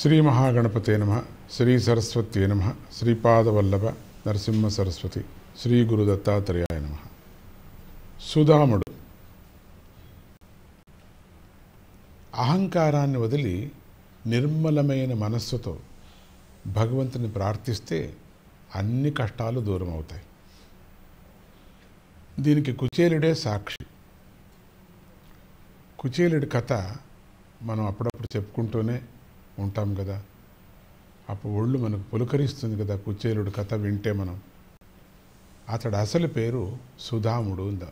శ్రీ మహాగణపతే నమ శ్రీ సరస్వతి నమ శ్రీపాదవల్లభ నరసింహ సరస్వతి శ్రీ గురు దత్తాత్రేయాయ నమ సుధాముడు అహంకారాన్ని వదిలి నిర్మలమైన మనస్సుతో భగవంతుని ప్రార్థిస్తే అన్ని కష్టాలు దూరం అవుతాయి దీనికి కుచేలుడే సాక్షి కుచేలుడి కథ మనం అప్పుడప్పుడు చెప్పుకుంటూనే ఉంటాం కదా అప్పుడు ఒళ్ళు మనకు పులకరిస్తుంది కదా కుచ్చేలుడు కథ వింటే మనం అతడు అసలు పేరు సుధాముడు ఉందా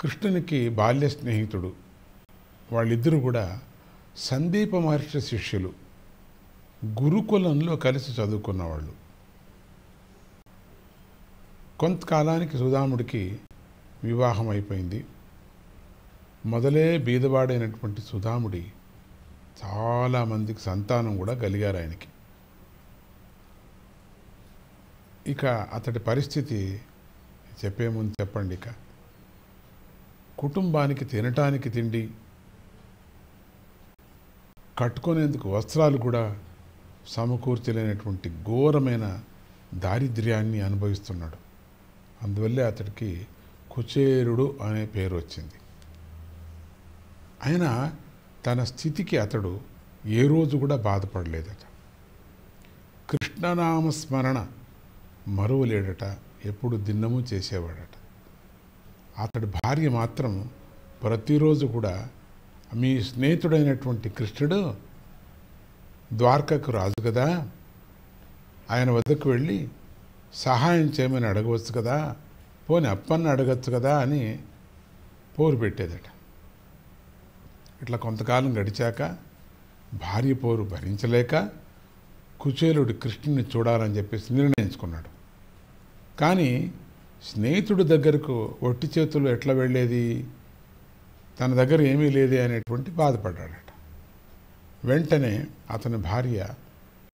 కృష్ణునికి బాల్య స్నేహితుడు వాళ్ళిద్దరూ కూడా సందీప మహర్షి శిష్యులు గురుకులంలో కలిసి చదువుకున్నవాళ్ళు కొంతకాలానికి సుధాముడికి వివాహం అయిపోయింది మొదలే బీదవాడైనటువంటి సుధాముడి చాలామందికి సంతానం కూడా కలిగారు ఆయనకి ఇక అతడి పరిస్థితి చెప్పే ముందు చెప్పండి ఇక కుటుంబానికి తినటానికి తిండి కట్టుకునేందుకు వస్త్రాలు కూడా సమకూర్చలేనటువంటి ఘోరమైన దారిద్ర్యాన్ని అనుభవిస్తున్నాడు అందువల్లే అతడికి కుచేరుడు అనే పేరు వచ్చింది ఆయన తన స్థితికి అతడు ఏ రోజు కూడా బాధపడలేదట కృష్ణనామస్మరణ స్మరణ మరువలేడట ఎప్పుడు దిన్నము చేసేవాడట అతడి భార్య మాత్రం ప్రతిరోజు కూడా మీ స్నేహితుడైనటువంటి కృష్ణుడు ద్వారకకు రాజు కదా ఆయన వద్దకు వెళ్ళి సహాయం చేయమని అడగవచ్చు కదా పోని అప్పన్న అడగచ్చు కదా అని పోరు పెట్టేదట ఇట్లా కొంతకాలం గడిచాక భార్య పోరు భరించలేక కుచేలుడు కృష్ణుని చూడాలని చెప్పేసి నిర్ణయించుకున్నాడు కానీ స్నేహితుడి దగ్గరకు ఒట్టి చేతులు ఎట్లా వెళ్ళేది తన దగ్గర ఏమీ లేదే అనేటువంటి బాధపడ్డాడట వెంటనే అతని భార్య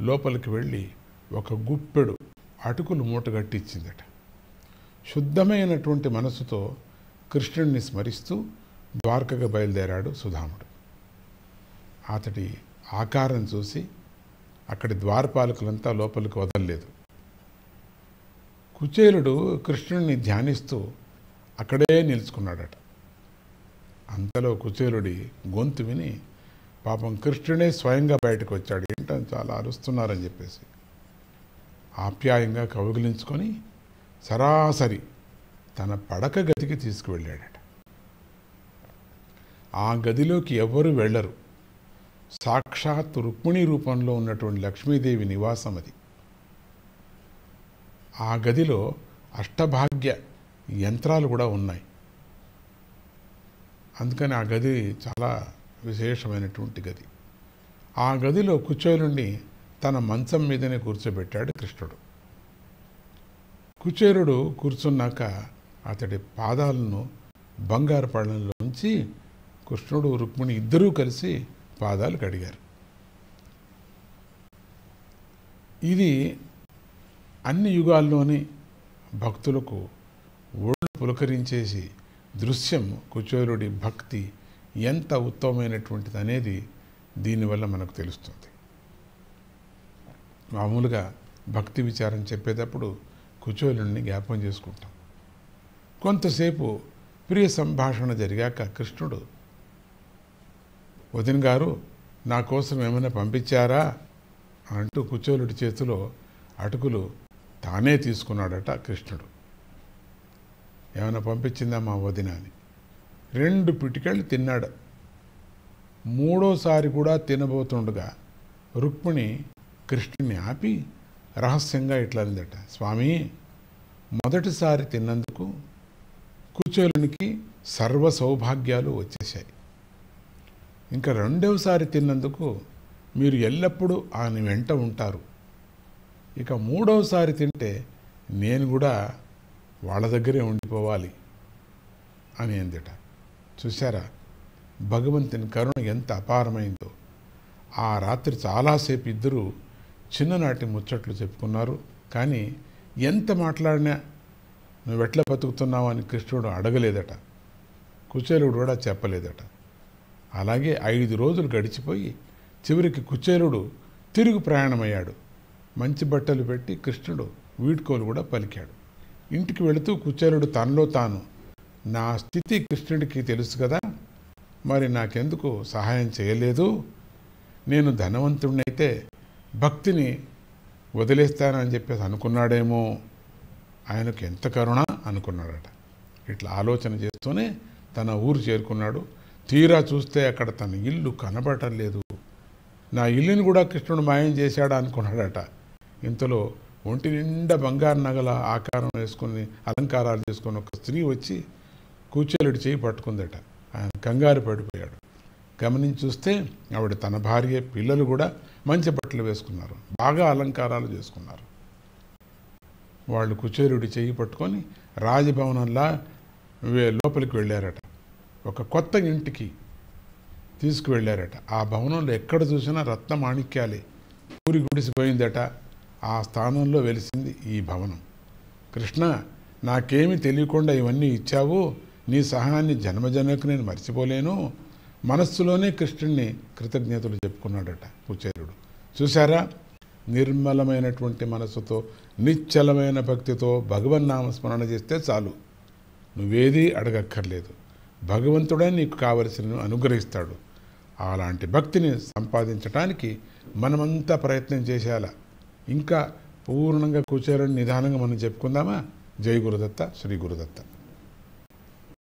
లోపలికి వెళ్ళి ఒక గుప్పెడు అటుకులు మూటగట్టి ఇచ్చిందట శుద్ధమైనటువంటి మనసుతో కృష్ణుడిని స్మరిస్తూ ద్వారకకు బయలుదేరాడు సుధాముడు అతడి ఆకారం చూసి అక్కడి ద్వారపాలకులంతా లోపలికి వదలలేదు కుచేలుడు కృష్ణుడిని ధ్యానిస్తూ అక్కడే నిలుచుకున్నాడట అంతలో కుచేలుడి గొంతు విని పాపం కృష్ణుడే స్వయంగా బయటకు వచ్చాడు ఏంటని చాలా అరుస్తున్నారని చెప్పేసి ఆప్యాయంగా కౌగిలించుకొని సరాసరి తన పడక గతికి తీసుకువెళ్ళాడు ఆ గదిలోకి ఎవరు వెళ్ళరు సాక్షాత్ రుక్మిణి రూపంలో ఉన్నటువంటి లక్ష్మీదేవి నివాసం అది ఆ గదిలో అష్టభాగ్య యంత్రాలు కూడా ఉన్నాయి అందుకని ఆ గది చాలా విశేషమైనటువంటి గది ఆ గదిలో కుచేరుణ్ణి తన మంచం మీదనే కూర్చోబెట్టాడు కృష్ణుడు కుచేరుడు కూర్చున్నాక అతడి పాదాలను బంగారు పళ్ళంలోంచి కృష్ణుడు రుక్మిణి ఇద్దరూ కలిసి పాదాలు కడిగారు ఇది అన్ని యుగాల్లోని భక్తులకు ఒళ్ళు పులకరించేసి దృశ్యం కుచోరుడి భక్తి ఎంత ఉత్తమమైనటువంటిది అనేది దీనివల్ల మనకు తెలుస్తుంది మామూలుగా భక్తి విచారం చెప్పేటప్పుడు కుచోలుని జ్ఞాపం చేసుకుంటాం కొంతసేపు ప్రియ సంభాషణ జరిగాక కృష్ణుడు వదిన గారు నా కోసం ఏమైనా పంపించారా అంటూ కుచోలుడి చేతిలో అటుకులు తానే తీసుకున్నాడట కృష్ణుడు ఏమైనా పంపించిందా మా వదిన అని రెండు పిటికళ్ళు తిన్నాడు మూడోసారి కూడా తినబోతుండగా రుక్మిణి కృష్ణుని ఆపి రహస్యంగా ఇట్లా అందట స్వామి మొదటిసారి తిన్నందుకు కూచోలునికి సర్వ సౌభాగ్యాలు వచ్చేసాయి ఇంకా రెండవసారి తిన్నందుకు మీరు ఎల్లప్పుడూ ఆయన వెంట ఉంటారు ఇక మూడవసారి తింటే నేను కూడా వాళ్ళ దగ్గరే ఉండిపోవాలి అని అందిట చూసారా భగవంతుని కరుణ ఎంత అపారమైందో ఆ రాత్రి చాలాసేపు ఇద్దరు చిన్ననాటి ముచ్చట్లు చెప్పుకున్నారు కానీ ఎంత మాట్లాడినా నువ్వు ఎట్లా బతుకుతున్నావు అని కృష్ణుడు అడగలేదట కుచేలుడు కూడా చెప్పలేదట అలాగే ఐదు రోజులు గడిచిపోయి చివరికి కుచేలుడు తిరుగు ప్రయాణమయ్యాడు మంచి బట్టలు పెట్టి కృష్ణుడు వీడ్కోలు కూడా పలికాడు ఇంటికి వెళుతూ కుచేలుడు తనలో తాను నా స్థితి కృష్ణుడికి తెలుసు కదా మరి నాకెందుకు సహాయం చేయలేదు నేను ధనవంతుడినైతే భక్తిని వదిలేస్తానని చెప్పేసి అనుకున్నాడేమో ఆయనకు ఎంత కరుణ అనుకున్నాడట ఇట్లా ఆలోచన చేస్తూనే తన ఊరు చేరుకున్నాడు తీరా చూస్తే అక్కడ తన ఇల్లు కనబడలేదు నా ఇల్లుని కూడా కృష్ణుడు మాయం చేశాడా అనుకున్నాడట ఇంతలో ఒంటి నిండా బంగారు నగల ఆకారం వేసుకుని అలంకారాలు చేసుకుని ఒక స్త్రీ వచ్చి కూచేలుడు చేయి పట్టుకుందట ఆయన కంగారు పడిపోయాడు గమనించి చూస్తే ఆవిడ తన భార్య పిల్లలు కూడా మంచి బట్టలు వేసుకున్నారు బాగా అలంకారాలు చేసుకున్నారు వాళ్ళు కుచేరుడి చేయి పట్టుకొని రాజభవనంలా లోపలికి వెళ్ళారట ఒక కొత్త ఇంటికి తీసుకువెళ్ళారట ఆ భవనంలో ఎక్కడ చూసినా రత్న మాణిక్యాలే ఊరి గుడిసిపోయిందట ఆ స్థానంలో వెలిసింది ఈ భవనం కృష్ణ నాకేమి తెలియకుండా ఇవన్నీ ఇచ్చావు నీ సహాయాన్ని జన్మజన్మకు నేను మర్చిపోలేను మనస్సులోనే కృష్ణుడిని కృతజ్ఞతలు చెప్పుకున్నాడట పుచేరుడు చూశారా నిర్మలమైనటువంటి మనస్సుతో నిశ్చలమైన భక్తితో భగవన్నామస్మరణ చేస్తే చాలు నువ్వేదీ అడగక్కర్లేదు భగవంతుడే నీకు కావలసిన అనుగ్రహిస్తాడు అలాంటి భక్తిని సంపాదించడానికి మనమంతా ప్రయత్నం చేసేలా ఇంకా పూర్ణంగా కూర్చోరని నిదానంగా మనం చెప్పుకుందామా జై గురుదత్త శ్రీ గురుదత్త